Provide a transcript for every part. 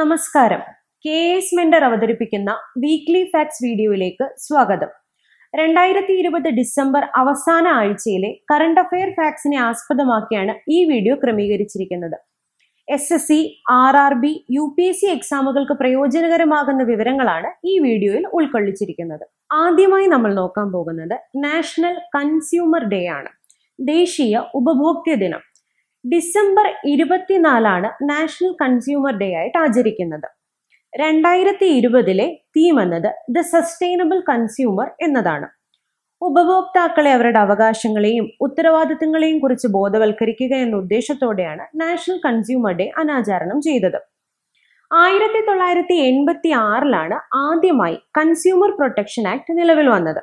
നമസ്കാരം K S മെൻഡർ അവതരിപ്പിക്കുന്ന വീക്ക്ലി ഫാക്ട്സ് വീഡിയോയിലേക്ക് സ്വാഗതം രണ്ടായിരത്തി ഇരുപത് ഡിസംബർ അവസാന ആഴ്ചയിലെ കറണ്ട് അഫയർ ഫാക്ട്സിനെ ആസ്പദമാക്കിയാണ് ഈ വീഡിയോ ക്രമീകരിച്ചിരിക്കുന്നത് S S C R R B U P S C എക്സാമുകൾക്ക് പ്രയോജനകരമാകുന്ന വിവരങ്ങളാണ് ഈ വീഡിയോയിൽ ഉൾക്കൊള്ളിച്ചിരിക്കുന്നത് ആദ്യമായി നമ്മൾ നോക്കാൻ പോകുന്നത് നാഷണൽ കൺസ്യൂമർ ഡേ ആണ് ദേശീയ ഉപഭോക്തൃ ദിനം ഡിസംബർ ഇരുപത്തിനാലാണ് നാഷണൽ കൺസ്യൂമർ ഡേ ആയിട്ട് ആചരിക്കുന്നത് രണ്ടായിരത്തി ഇരുപതിലെ തീം എന്നത് ദ സസ്റ്റൈനബിൾ കൺസ്യൂമർ എന്നതാണ് ഉപഭോക്താക്കളെ അവരുടെ അവകാശങ്ങളെയും ഉത്തരവാദിത്തങ്ങളെയും കുറിച്ച് ബോധവൽക്കരിക്കുക എന്ന ഉദ്ദേശത്തോടെയാണ് നാഷണൽ കൺസ്യൂമർ ഡേ അനാചരണം ചെയ്തത് ആയിരത്തി തൊള്ളായിരത്തി എൺപത്തി ആറിലാണ് ആദ്യമായി കൺസ്യൂമർ പ്രൊട്ടക്ഷൻ ആക്ട് നിലവിൽ വന്നത്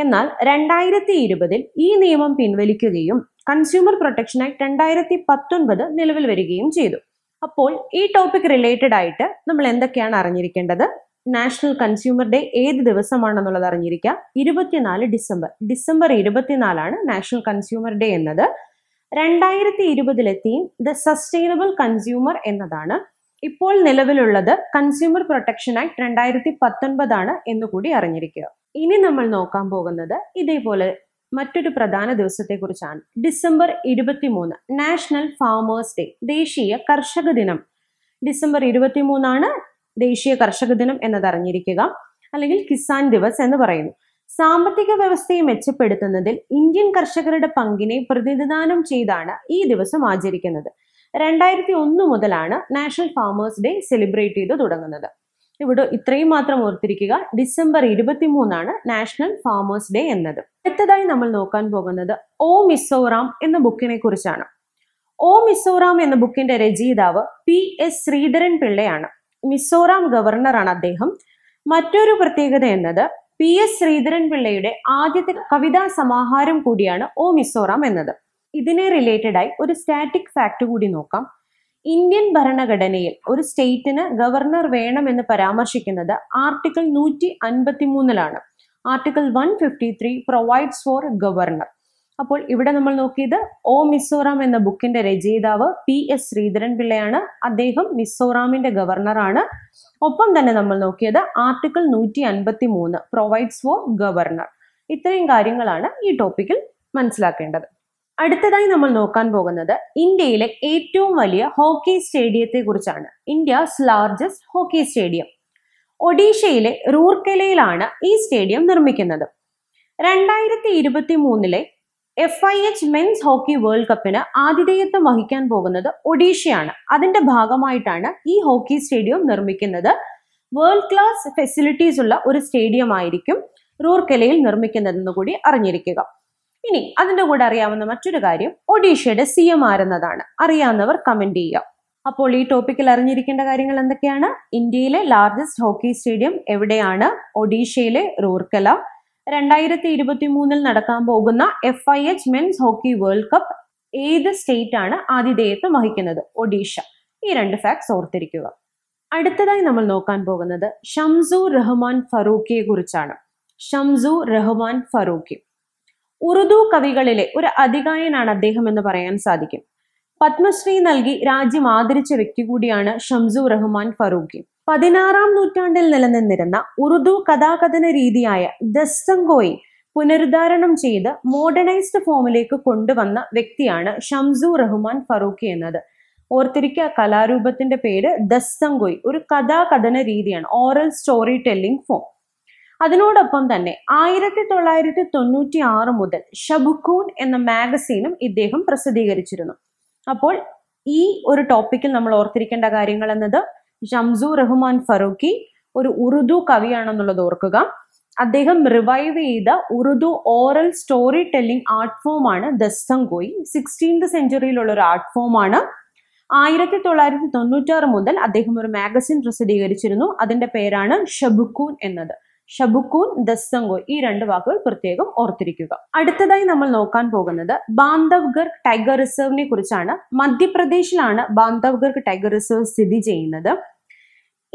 എന്നാൽ രണ്ടായിരത്തി ഇരുപതിൽ ഈ നിയമം പിൻവലിക്കുകയും കൺസ്യൂമർ പ്രൊട്ടക്ഷൻ ആക്ട് രണ്ടായിരത്തി പത്തൊൻപത് നിലവിൽ വരികയും ചെയ്തു അപ്പോൾ ഈ ടോപ്പിക് റിലേറ്റഡ് ആയിട്ട് നമ്മൾ എന്തൊക്കെയാണ് അറിഞ്ഞിരിക്കേണ്ടത് നാഷണൽ കൺസ്യൂമർ ഡേ ഏത് ദിവസമാണെന്നുള്ളത് അറിഞ്ഞിരിക്കാം ഇരുപത്തിനാല് ഡിസംബർ ഡിസംബർ ഇരുപത്തിനാലാണ് നാഷണൽ കൺസ്യൂമർ ഡേ എന്നത് രണ്ടായിരത്തി ഇരുപതിലെ തീം ദ സസ്റ്റൈനബിൾ കൺസ്യൂമർ എന്നതാണ് ഇപ്പോൾ നിലവിലുള്ളത് കൺസ്യൂമർ പ്രൊട്ടക്ഷൻ ആക്ട് രണ്ടായിരത്തി പത്തൊൻപതാണ് എന്നുകൂടി അറിഞ്ഞിരിക്കുക ഇനി നമ്മൾ നോക്കാൻ പോകുന്നത് ഇതേപോലെ മറ്റൊരു പ്രധാന ദിവസത്തെക്കുറിച്ചാണ് ഡിസംബർ ഇരുപത്തിമൂന്ന് നാഷണൽ ഫാമേഴ്സ് ഡേ ദേശീയ കർഷക ദിനം ഡിസംബർ ഇരുപത്തിമൂന്നാണ് ദേശീയ കർഷക ദിനം എന്നതറിഞ്ഞിരിക്കുക അല്ലെങ്കിൽ കിസാൻ ദിവസ് എന്ന് പറയുന്നു സാമ്പത്തിക വ്യവസ്ഥയെ മെച്ചപ്പെടുത്തുന്നതിൽ ഇന്ത്യൻ കർഷകരുടെ പങ്കിനെ പ്രതിനിധാനം ചെയ്താണ് ഈ ദിവസം ആചരിക്കുന്നത് രണ്ടായിരത്തി ഒന്ന് മുതലാണ് നാഷണൽ ഫാമേഴ്സ് ഡേ സെലിബ്രേറ്റ് ചെയ്തു തുടങ്ങുന്നത് ഇവിടെ ഇത്രയും മാത്രം ഓർത്തിരിക്കുക ഡിസംബർ ഇരുപത്തി മൂന്നാണ് നാഷണൽ ഫാമേഴ്സ് ഡേ എന്നത് അടുത്തതായി നമ്മൾ നോക്കാൻ പോകുന്നത് ഓ മിസോറാം എന്ന ബുക്കിനെ കുറിച്ചാണ് ഓ മിസോറാം എന്ന ബുക്കിന്റെ രചയിതാവ് പി എസ് ശ്രീധരൻ പിള്ളയാണ് മിസോറാം ഗവർണറാണ് അദ്ദേഹം മറ്റൊരു പ്രത്യേകത എന്നത് പി എസ് ശ്രീധരൻ പിള്ളയുടെ ആദ്യത്തെ കവിതാ സമാഹാരം കൂടിയാണ് ഓ മിസോറാം എന്നത് ഇതിനെ റിലേറ്റഡ് ആയി ഒരു സ്റ്റാറ്റിക് ഫാക്ട് കൂടി നോക്കാം ഇന്ത്യൻ ഭരണഘടനയിൽ ഒരു സ്റ്റേറ്റിന് ഗവർണർ വേണമെന്ന് പരാമർശിക്കുന്നത് ആർട്ടിക്കിൾ നൂറ്റി അൻപത്തി മൂന്നിലാണ് article one fifty three provides for governor അപ്പോൾ ഇവിടെ നമ്മൾ നോക്കിയത് ഓ മിസോറാം എന്ന ബുക്കിന്റെ രചയിതാവ് പി എസ് ശ്രീധരൻ പിള്ളയാണ് അദ്ദേഹം മിസോറാമിന്റെ ഗവർണറാണ് ഒപ്പം തന്നെ നമ്മൾ നോക്കിയത് ആർട്ടിക്കിൾ നൂറ്റി അൻപത്തി മൂന്ന് പ്രൊവൈഡ്സ് ഫോർ ഗവർണർ ഇത്രയും കാര്യങ്ങളാണ് ഈ ടോപ്പിക്കിൽ മനസ്സിലാക്കേണ്ടത് അടുത്തതായി നമ്മൾ നോക്കാൻ പോകുന്നത് ഇന്ത്യയിലെ ഏറ്റവും വലിയ ഹോക്കി സ്റ്റേഡിയത്തെ കുറിച്ചാണ് ഇന്ത്യസ് ലാർജസ്റ്റ് ഹോക്കി സ്റ്റേഡിയം ഒഡീഷയിലെ റൂർക്കലയിലാണ് ഈ സ്റ്റേഡിയം നിർമ്മിക്കുന്നത് രണ്ടായിരത്തി ഇരുപത്തി മൂന്നിലെ F I H men's hockey world കപ്പിന് ആതിഥേയത്വം വഹിക്കാൻ പോകുന്നത് ഒഡീഷയാണ് അതിന്റെ ഭാഗമായിട്ടാണ് ഈ ഹോക്കി സ്റ്റേഡിയം നിർമ്മിക്കുന്നത് വേൾഡ് ക്ലാസ് ഫെസിലിറ്റീസ് ഉള്ള ഒരു സ്റ്റേഡിയം ആയിരിക്കും റൂർക്കലയിൽ നിർമ്മിക്കുന്നതെന്ന് കൂടി അറിഞ്ഞിരിക്കുക ഇനി അതിന്റെ കൂടെ അറിയാവുന്ന മറ്റൊരു കാര്യം ഒഡീഷയുടെ സി എം ആരെന്നതാണ് അറിയാവുന്നവർ കമന്റ് ചെയ്യുക അപ്പോൾ ഈ ടോപ്പിക്കിൽ അറിഞ്ഞിരിക്കേണ്ട കാര്യങ്ങൾ എന്തൊക്കെയാണ് ഇന്ത്യയിലെ ലാർജസ്റ്റ് ഹോക്കി സ്റ്റേഡിയം എവിടെയാണ് ഒഡീഷയിലെ റൂർക്കല രണ്ടായിരത്തി ഇരുപത്തി മൂന്നിൽ നടക്കാൻ പോകുന്ന F I H men's hockey world cup ഏത് സ്റ്റേറ്റ് ആണ് ആതിഥേയത്വം വഹിക്കുന്നത് ഒഡീഷ ഈ രണ്ട് ഫാക്ട്സ് ഓർത്തിരിക്കുക അടുത്തതായി നമ്മൾ നോക്കാൻ പോകുന്നത് ഷംസു റഹ്മാൻ ഫറൂഖിയെ കുറിച്ചാണ് ഷംസു റഹ്മാൻ ഫറൂഖി ഉറുദു കവികളിലെ ഒരു അധികായനാണ് അദ്ദേഹം എന്ന് പറയാൻ സാധിക്കും പത്മശ്രീ നൽകി രാജ്യം ആദരിച്ച വ്യക്തി കൂടിയാണ് ഷംസു റഹ്മാൻ ഫറൂഖി പതിനാറാം നൂറ്റാണ്ടിൽ നിലനിന്നിരുന്ന ഉറുദു കഥാകഥന രീതിയായ ദസ്തങ്കോയി പുനരുദ്ധാരണം ചെയ്ത് മോഡേണൈസ്ഡ് ഫോമിലേക്ക് കൊണ്ടുവന്ന വ്യക്തിയാണ് ഷംസു റഹ്മാൻ ഫറൂഖി എന്നത് ഓർത്തിരിക്കുക കലാരൂപത്തിന്റെ പേര് ദസ്തങ്കോയി ഒരു കഥാകഥന രീതിയാണ് ഓറൽ സ്റ്റോറി ടെല്ലിംഗ് ഫോം അതിനോടൊപ്പം തന്നെ ആയിരത്തി തൊള്ളായിരത്തി തൊണ്ണൂറ്റി ആറ് മുതൽ ഷബുക്കൂൻ എന്ന മാഗസീനും ഇദ്ദേഹം പ്രസിദ്ധീകരിച്ചിരുന്നു അപ്പോൾ ഈ ഒരു ടോപ്പിക്കിൽ നമ്മൾ ഓർത്തിരിക്കേണ്ട കാര്യങ്ങൾ എന്നത് ഷംസു റഹ്മാൻ ഫറൂഖി ഒരു ഉറുദു കവിയാണെന്നുള്ളത് ഓർക്കുക അദ്ദേഹം റിവൈവ് ചെയ്ത Urdu oral story telling art ഫോമാണ് ദസ്തംഗോയി സിക്സ്റ്റീൻത് സെഞ്ചുറിയിലുള്ള ഒരു ആർട്ട് ഫോമാണ് ആയിരത്തി തൊള്ളായിരത്തി തൊണ്ണൂറ്റാറ് മുതൽ അദ്ദേഹം ഒരു മാഗസിൻ പ്രസിദ്ധീകരിച്ചിരുന്നു അതിന്റെ പേരാണ് ഷബുക്കൂൻ എന്നത് ഷബുക്കൂൻ ദസ്തങ്കോ ഈ രണ്ട് വാക്കുകൾ പ്രത്യേകം ഓർത്തിരിക്കുക അടുത്തതായി നമ്മൾ നോക്കാൻ പോകുന്നത് ബാന്ധവ്ഗർ ടൈഗർ റിസർവിനെ കുറിച്ചാണ് മധ്യപ്രദേശിലാണ് ബാന്ധവ്ഗർ ടൈഗർ റിസർവ് സ്ഥിതി ചെയ്യുന്നത്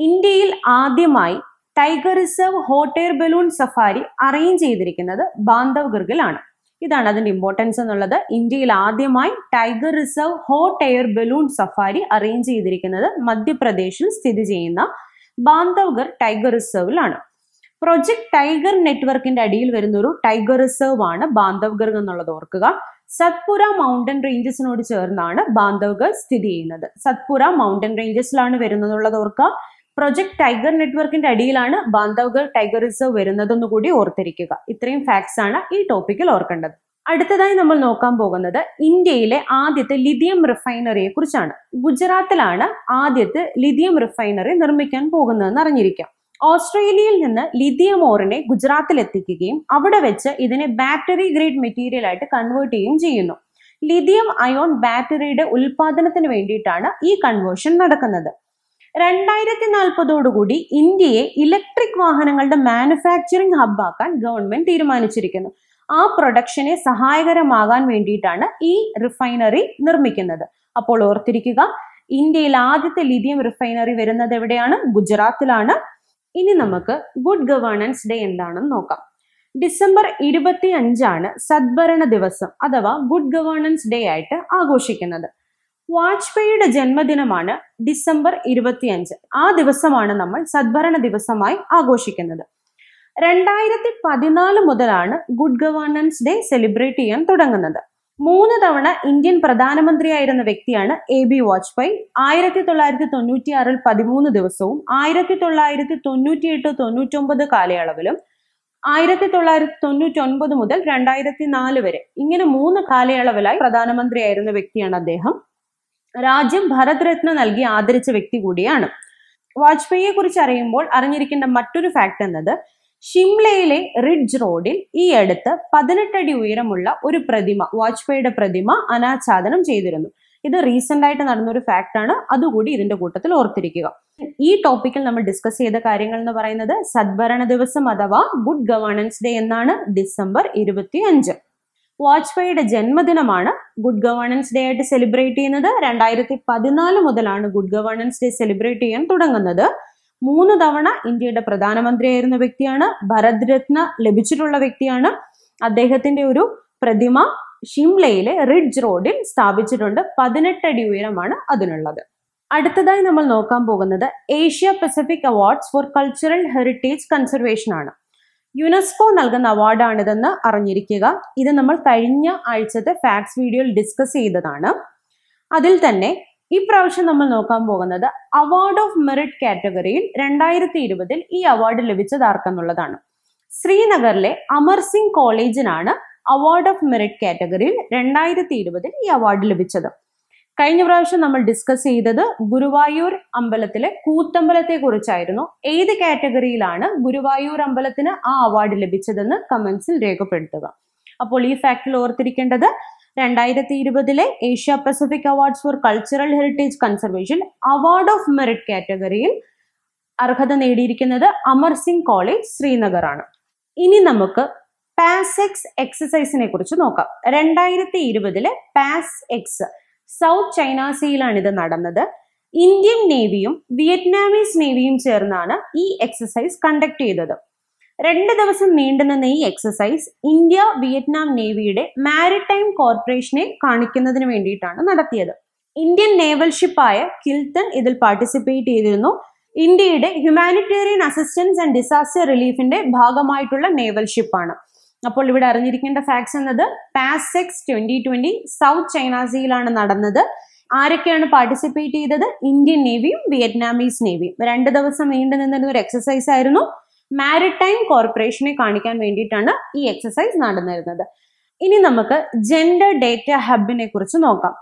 ഇന്ത്യയിൽ ആദ്യമായി tiger reserve hot air balloon safari arrange ചെയ്തിരിക്കുന്നത് ബാന്ധവ്ഗർഗിലാണ് ഇതാണ് അതിന്റെ ഇമ്പോർട്ടൻസ് എന്നുള്ളത് ഇന്ത്യയിൽ ആദ്യമായി tiger reserve hot air balloon safari arrange ചെയ്തിരിക്കുന്നത് മധ്യപ്രദേശിൽ സ്ഥിതി ചെയ്യുന്ന ബാന്ധവ്ഗർ ടൈഗർ റിസർവിലാണ് പ്രൊജക്ട് ടൈഗർ നെറ്റ്വർക്കിന്റെ അടിയിൽ വരുന്ന ഒരു ടൈഗർ റിസർവ് ആണ് ബാന്ധവ്ഗർഗ് എന്നുള്ളത് ഓർക്കുക സത്പുര മൗണ്ടൻ റേഞ്ചസിനോട് ചേർന്നാണ് ബാന്ധവ്ഗർ സ്ഥിതി ചെയ്യുന്നത് സത്പുര മൗണ്ടൻ റേഞ്ചസിലാണ് വരുന്നതെന്നുള്ളത് ഓർക്കുക പ്രൊജക്ട് ടൈഗർ നെറ്റ്വർക്കിന്റെ അടിയിലാണ് ബാന്ധവ്ഗർ ടൈഗർ റിസർവ് വരുന്നതെന്ന് കൂടി ഓർത്തിരിക്കുക ഇത്രയും ഫാക്ട്സ് ആണ് ഈ ടോപ്പിക്കിൽ ഓർക്കേണ്ടത് അടുത്തതായി നമ്മൾ നോക്കാൻ പോകുന്നത് ഇന്ത്യയിലെ ആദ്യത്തെ ലിഥിയം റിഫൈനറിയെ കുറിച്ചാണ് ഗുജറാത്തിലാണ് ആദ്യത്തെ ലിഥിയം റിഫൈനറി നിർമ്മിക്കാൻ പോകുന്നതെന്ന് അറിഞ്ഞിരിക്കാം ഓസ്ട്രേലിയയിൽ നിന്ന് ലിഥിയം ഓറിനെ ഗുജറാത്തിൽ എത്തിക്കുകയും അവിടെ വെച്ച് ഇതിനെ ബാറ്ററി ഗ്രേഡ് മെറ്റീരിയൽ ആയിട്ട് കൺവേർട്ട് ചെയ്യുകയും ചെയ്യുന്നു ലിഥിയം അയോൺ ബാറ്ററിയുടെ ഉൽപാദനത്തിന് വേണ്ടിയിട്ടാണ് ഈ കൺവേർഷൻ നടക്കുന്നത് രണ്ടായിരത്തി നാൽപ്പതോടുകൂടി ഇന്ത്യയെ ഇലക്ട്രിക് വാഹനങ്ങളുടെ മാനുഫാക്ചറിംഗ് ഹബ്ബാക്കാൻ ഗവൺമെന്റ് തീരുമാനിച്ചിരിക്കുന്നു ആ പ്രൊഡക്ഷനെ സഹായകരമാകാൻ വേണ്ടിയിട്ടാണ് ഈ റിഫൈനറി നിർമ്മിക്കുന്നത് അപ്പോൾ ഓർത്തിരിക്കുക ഇന്ത്യയിൽ ആദ്യത്തെ ലിഥിയം റിഫൈനറി വരുന്നത് എവിടെയാണ് ഗുജറാത്തിലാണ് ഇനി നമുക്ക് ഗുഡ് ഗവേണൻസ് ഡേ എന്താണെന്ന് നോക്കാം ഡിസംബർ ഇരുപത്തി അഞ്ചാണ് സദ്ഭരണ ദിവസം അഥവാ ഗുഡ് ഗവേണൻസ് ഡേ ആയിട്ട് ആഘോഷിക്കുന്നത് വാജ്പേയിയുടെ ജന്മദിനമാണ് ഡിസംബർ ഇരുപത്തിയഞ്ച് ആ ദിവസമാണ് നമ്മൾ സദ്ഭരണ ദിവസമായി ആഘോഷിക്കുന്നത് രണ്ടായിരത്തി പതിനാല് മുതലാണ് ഗുഡ് ഗവേണൻസ് ഡേ സെലിബ്രേറ്റ് ചെയ്യാൻ തുടങ്ങുന്നത് മൂന്ന് തവണ ഇന്ത്യൻ പ്രധാനമന്ത്രിയായിരുന്ന വ്യക്തിയാണ് എ ബി വാജ്പേയി ആയിരത്തി തൊള്ളായിരത്തി തൊണ്ണൂറ്റിയാറിൽ പതിമൂന്ന് ദിവസവും ആയിരത്തി തൊള്ളായിരത്തി തൊണ്ണൂറ്റി എട്ട് തൊണ്ണൂറ്റി ഒമ്പത് കാലയളവിലും ആയിരത്തി തൊള്ളായിരത്തി തൊണ്ണൂറ്റി ഒൻപത് മുതൽ രണ്ടായിരത്തി നാല് വരെ ഇങ്ങനെ മൂന്ന് കാലയളവിലായി പ്രധാനമന്ത്രിയായിരുന്ന വ്യക്തിയാണ് അദ്ദേഹം രാജ്യം ഭരത് രത്ന നൽകി ആദരിച്ച വ്യക്തി കൂടിയാണ് വാജ്പേയിയെ കുറിച്ച് അറിയുമ്പോൾ അറിഞ്ഞിരിക്കേണ്ട മറ്റൊരു ഫാക്ട് എന്നത് ഷിംലയിലെ റിഡ്ജ് റോഡിൽ ഈ അടുത്ത് പതിനെട്ടടി ഉയരമുള്ള ഒരു പ്രതിമ വാജ്പേയിയുടെ പ്രതിമ അനാച്ഛാദനം ചെയ്തിരുന്നു ഇത് റീസെന്റ് ആയിട്ട് നടന്ന ഒരു ഫാക്ട് ആണ് അതുകൂടി ഇതിന്റെ കൂട്ടത്തിൽ ഓർത്തിരിക്കുക ഈ ടോപ്പിക്കിൽ നമ്മൾ ഡിസ്കസ് ചെയ്ത കാര്യങ്ങൾ എന്ന് പറയുന്നത് സദ്ഭരണ ദിവസം അഥവാ ഗുഡ് ഗവേണൻസ് ഡേ എന്നാണ് ഡിസംബർ ഇരുപത്തി അഞ്ച് വാജ്പേയിയുടെ ജന്മദിനമാണ് ഗുഡ് ഗവേണൻസ് ഡേ ആയിട്ട് സെലിബ്രേറ്റ് ചെയ്യുന്നത് രണ്ടായിരത്തി പതിനാല് മുതലാണ് ഗുഡ് ഗവേണൻസ് ഡേ സെലിബ്രേറ്റ് ചെയ്യാൻ തുടങ്ങുന്നത് മൂന്ന് തവണ ഇന്ത്യയുടെ പ്രധാനമന്ത്രിയായിരുന്ന വ്യക്തിയാണ് ഭരത് രത്ന ലഭിച്ചിട്ടുള്ള വ്യക്തിയാണ് അദ്ദേഹത്തിന്റെ ഒരു പ്രതിമ ഷിംലയിലെ റിഡ്ജ് റോഡിൽ സ്ഥാപിച്ചിട്ടുണ്ട് പതിനെട്ടടി ഉയരമാണ് അതിനുള്ളത് അടുത്തതായി നമ്മൾ നോക്കാൻ പോകുന്നത് Asia Pacific awards for cultural heritage conservation ആണ് യുനെസ്കോ നൽകുന്ന അവാർഡാണിതെന്ന് അറിഞ്ഞിരിക്കുക ഇത് നമ്മൾ കഴിഞ്ഞ ആഴ്ചത്തെ ഫാക്ട്സ് വീഡിയോയിൽ ഡിസ്കസ് ചെയ്തതാണ് അതിൽ തന്നെ ഈ പ്രാവശ്യം നമ്മൾ നോക്കാൻ പോകുന്നത് അവാർഡ് ഓഫ് മെറിറ്റ് കാറ്റഗറിയിൽ രണ്ടായിരത്തി ഇരുപതിൽ ഈ അവാർഡ് ലഭിച്ചത് ആർക്കെന്നുള്ളതാണ് ശ്രീനഗറിലെ അമർ സിംഗ് കോളേജിനാണ് അവാർഡ് ഓഫ് മെറിറ്റ് കാറ്റഗറിയിൽ രണ്ടായിരത്തി ഇരുപതിൽ ഈ അവാർഡ് ലഭിച്ചത് കഴിഞ്ഞ പ്രാവശ്യം നമ്മൾ ഡിസ്കസ് ചെയ്തത് ഗുരുവായൂർ അമ്പലത്തിലെ കൂത്തമ്പലത്തെ കുറിച്ചായിരുന്നു ഏത് കാറ്റഗറിയിലാണ് ഗുരുവായൂർ അമ്പലത്തിന് ആ അവാർഡ് ലഭിച്ചതെന്ന് കമന്റ്സിൽ രേഖപ്പെടുത്തുക അപ്പോൾ ഈ ഫാക്ടിൽ ഓർത്തിരിക്കേണ്ടത് രണ്ടായിരത്തി ഇരുപതിലെ Asia Pacific awards for cultural heritage conservation award of merit കാറ്റഗറിയിൽ അർഹത നേടിയിരിക്കുന്നത് അമർ സിംഗ് കോളേജ് ശ്രീനഗർ ആണ് ഇനി നമുക്ക് പാസെക്സ് എക്സസൈസിനെ കുറിച്ച് നോക്കാം രണ്ടായിരത്തി ഇരുപതിലെ പാസ് എക്സ് സൗത്ത് ചൈന ഇത് നടന്നത് ഇന്ത്യൻ നേവിയും വിയറ്റ്നാമീസ് നേവിയും ചേർന്നാണ് ഈ എക്സസൈസ് കണ്ടക്ട് ചെയ്തത് രണ്ട് ദിവസം നീണ്ടുനിന്ന ഈ എക്സസൈസ് ഇന്ത്യ വിയറ്റ്നാം നേവിയുടെ മാരിടൈം കോർപ്പറേഷനെ കാണിക്കുന്നതിന് വേണ്ടിയിട്ടാണ് നടത്തിയത് ഇന്ത്യൻ നേവൽ ഷിപ്പായ കിൽത്തൻ ഇതിൽ പാർട്ടിസിപ്പേറ്റ് ചെയ്തിരുന്നു ഇന്ത്യയുടെ ഹ്യൂമാനിറ്റേറിയൻ അസിസ്റ്റൻസ് ആൻഡ് ഡിസാസ്റ്റർ റിലീഫിന്റെ ഭാഗമായിട്ടുള്ള നേവൽ ഷിപ്പാണ് അപ്പോൾ ഇവിടെ അറിഞ്ഞിരിക്കേണ്ട ഫാക്ട്സ് എന്നത് പാസെക്സ് ട്വന്റി ട്വന്റി സൗത്ത് ചൈനാസിയിലാണ് നടന്നത് ആരൊക്കെയാണ് പാർട്ടിസിപ്പേറ്റ് ചെയ്തത് ഇന്ത്യൻ നേവിയും വിയറ്റ്നാമീസ് നേവിയും രണ്ട് ദിവസം നീണ്ടു നിന്നിരുന്ന ഒരു എക്സസൈസ് ആയിരുന്നു മാരിടൈം കോർപ്പറേഷനെ കാണിക്കാൻ വേണ്ടിയിട്ടാണ് ഈ എക്സസൈസ് നടന്നിരുന്നത് ഇനി നമുക്ക് ജെൻഡർ ഡേറ്റ ഹബിനെ കുറിച്ച് നോക്കാം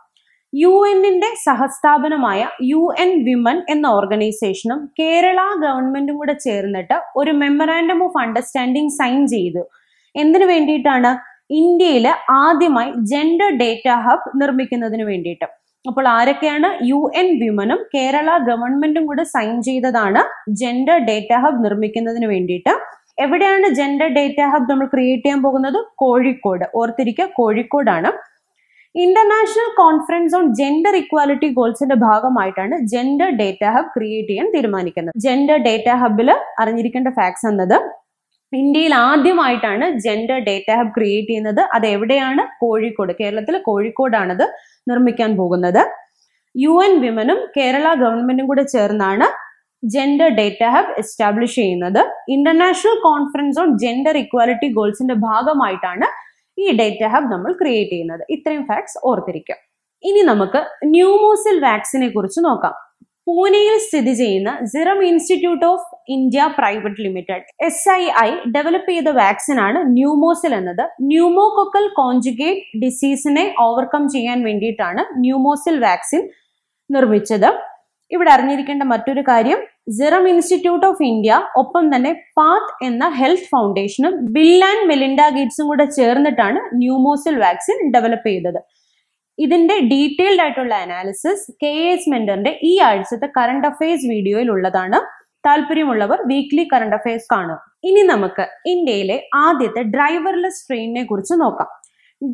യു എന്നിന്റെ സഹസ്ഥാപനമായ യു എൻ വിമൻ എന്ന ഓർഗനൈസേഷനും കേരള ഗവൺമെന്റും കൂടെ ചേർന്നിട്ട് ഒരു മെമ്മറാൻഡം ഓഫ് അണ്ടർസ്റ്റാൻഡിംഗ് സൈൻ ചെയ്തു എന്തിനു വേണ്ടിയിട്ടാണ് ഇന്ത്യയിൽ ആദ്യമായി ജെൻഡർ ഡേറ്റ ഹബ് നിർമ്മിക്കുന്നതിന് വേണ്ടിയിട്ട് അപ്പോൾ ആരൊക്കെയാണ് യു എൻ വിമനും കേരള ഗവൺമെന്റും കൂടെ സൈൻ ചെയ്തതാണ് ജെൻഡർ ഡേറ്റ ഹബ് നിർമ്മിക്കുന്നതിന് വേണ്ടിയിട്ട് എവിടെയാണ് ജെൻഡർ ഡേറ്റ ഹബ് നമ്മൾ ക്രിയേറ്റ് ചെയ്യാൻ പോകുന്നത് കോഴിക്കോട് ഓർത്തിരിക്കുക കോഴിക്കോടാണ് international conference on gender equality ഗോൾസിന്റെ ഭാഗമായിട്ടാണ് ജെൻഡർ ഡേറ്റ ഹബ് ക്രിയേറ്റ് ചെയ്യാൻ തീരുമാനിക്കുന്നത് ജെൻഡർ ഡേറ്റ ഹബില് അറിഞ്ഞിരിക്കേണ്ട ഫാക്ട്സ് എന്നത് ഇന്ത്യയിൽ ആദ്യമായിട്ടാണ് ജെൻഡർ ഡേറ്റ ഹബ് ക്രിയേറ്റ് ചെയ്യുന്നത് അത് എവിടെയാണ് കോഴിക്കോട് കേരളത്തിൽ കോഴിക്കോടാണത് നിർമ്മിക്കാൻ പോകുന്നത് യു എൻ വിമനും കേരള ഗവൺമെന്റും കൂടെ ചേർന്നാണ് ജെൻഡർ ഡേറ്റ ഹബ് എസ്റ്റാബ്ലിഷ് ചെയ്യുന്നത് international conference on gender equality ഗോൾസിന്റെ ഭാഗമായിട്ടാണ് ഈ ഡേറ്റ ഹബ് നമ്മൾ ക്രിയേറ്റ് ചെയ്യുന്നത് ഇത്രയും ഫാക്ട്സ് ഓർത്തിരിക്കുക ഇനി നമുക്ക് ന്യൂമോസിൽ വാക്സിനെ കുറിച്ച് നോക്കാം പൂനെയിൽ സ്ഥിതി ചെയ്യുന്ന Serum Institute of India Private Limited S I I develop ചെയ്ത വാക്സിനാണ് ന്യൂമോസിൽ എന്നത് ന്യൂമോകൊക്കൽ കോഞ്ചുഗേറ്റ് ഡിസീസിനെ ഓവർകം ചെയ്യാൻ വേണ്ടിയിട്ടാണ് ന്യൂമോസിൽ വാക്സിൻ നിർമ്മിച്ചത് ഇവിടെ അറിഞ്ഞിരിക്കേണ്ട മറ്റൊരു കാര്യം സിറം ഇൻസ്റ്റിറ്റ്യൂട്ട് ഓഫ് ഇന്ത്യ ഒപ്പം തന്നെ പാത്ത് എന്ന ഹെൽത്ത് ഫൗണ്ടേഷനും ബിൽ ആൻഡ് മെലിൻഡ ഗേറ്റ്സും കൂടെ ചേർന്നിട്ടാണ് ന്യൂമോസിൽ വാക്സിൻ ഡെവലപ്പ് ചെയ്തത് ഇതിന്റെ ഡീറ്റെയിൽഡ് ആയിട്ടുള്ള അനാലിസിസ് കെ എസ് മെന്ററിന്റെ ഈ ആഴ്ചത്തെ കറണ്ട് അഫയേഴ്സ് വീഡിയോയിൽ ഉള്ളതാണ് താല്പര്യമുള്ളവർ വീക്ക്ലി കറണ്ട് അഫയേഴ്സ് കാണുക ഇനി നമുക്ക് ഇന്ത്യയിലെ ആദ്യത്തെ ഡ്രൈവർലെസ് ട്രെയിനിനെ കുറിച്ച് നോക്കാം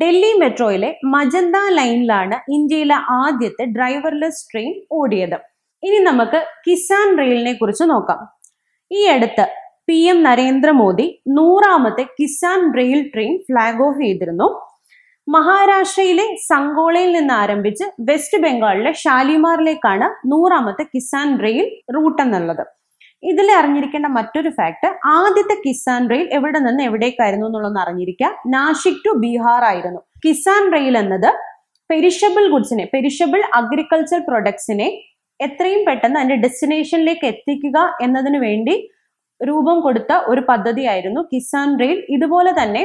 ഡൽഹി മെട്രോയിലെ മജന്ത ലൈനിലാണ് ഇന്ത്യയിലെ ആദ്യത്തെ ഡ്രൈവർലെസ് ട്രെയിൻ ഓടിയത് ഇനി നമുക്ക് കിസാൻ റെയിലിനെ കുറിച്ച് നോക്കാം ഈ അടുത്ത് പി എം നരേന്ദ്രമോദി നൂറാമത്തെ Kisan rail train flag off ചെയ്തിരുന്നു മഹാരാഷ്ട്രയിലെ സംഗോളയിൽ നിന്ന് ആരംഭിച്ച് വെസ്റ്റ് ബംഗാളിലെ ഷാലിമാറിലേക്കാണ് നൂറാമത്തെ കിസാൻ റെയിൽ റൂട്ട് എന്നുള്ളത് ഇതിൽ അറിഞ്ഞിരിക്കേണ്ട മറ്റൊരു ഫാക്ട് ആദ്യത്തെ കിസാൻ റെയിൽ എവിടെ നിന്ന് എവിടേക്കായിരുന്നു എന്നുള്ളതെന്ന് അറിഞ്ഞിരിക്കുക നാഷിക് ടു ബീഹാർ ആയിരുന്നു കിസാൻ റെയിൽ എന്നത് പെരിഷബിൾ ഗുഡ്സിനെ പെരിഷബിൾ അഗ്രികൾച്ചർ പ്രൊഡക്ട്സിനെ എത്രയും പെട്ടെന്ന് അതിന്റെ ഡെസ്റ്റിനേഷനിലേക്ക് എത്തിക്കുക എന്നതിനു വേണ്ടി രൂപം കൊടുത്ത ഒരു പദ്ധതിയായിരുന്നു കിസാൻ റെയിൽ ഇതുപോലെ തന്നെ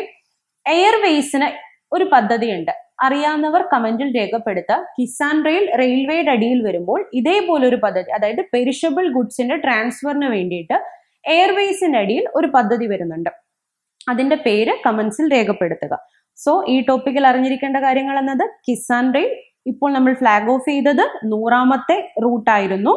എയർവേസിന് ഒരു പദ്ധതിയുണ്ട് അറിയാവുന്നവർ കമന്റിൽ രേഖപ്പെടുത്തുക കിസാൻ റെയിൽ റെയിൽവേയുടെ അടിയിൽ വരുമ്പോൾ ഇതേപോലൊരു പദ്ധതി അതായത് പെരിഷബിൾ ഗുഡ്സിന്റെ ട്രാൻസ്ഫറിന് വേണ്ടിയിട്ട് എയർവേസിന്റെ അടിയിൽ ഒരു പദ്ധതി വരുന്നുണ്ട് അതിന്റെ പേര് കമന്റ്സിൽ രേഖപ്പെടുത്തുക സോ ഈ ടോപ്പിക്കിൽ അറിഞ്ഞിരിക്കേണ്ട കാര്യങ്ങൾ എന്നത് കിസാൻ റെയിൽ ഇപ്പോൾ നമ്മൾ ഫ്ലാഗ് ഓഫ് ചെയ്തത് നൂറാമത്തെ ആയിരുന്നു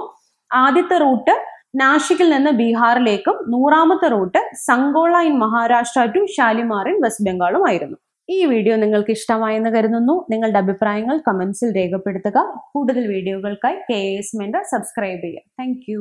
ആദ്യത്തെ റൂട്ട് നാഷിക്കിൽ നിന്ന് ബീഹാറിലേക്കും നൂറാമത്തെ route Sangola in Maharashtra to Shalimar in west ബംഗാളും ആയിരുന്നു ഈ വീഡിയോ നിങ്ങൾക്ക് ഇഷ്ടമായെന്ന് കരുതുന്നു നിങ്ങളുടെ അഭിപ്രായങ്ങൾ കമൻസിൽ രേഖപ്പെടുത്തുക കൂടുതൽ വീഡിയോകൾക്കായി കെ എസ് മെൻഡർ സബ്സ്ക്രൈബ് ചെയ്യുക താങ്ക്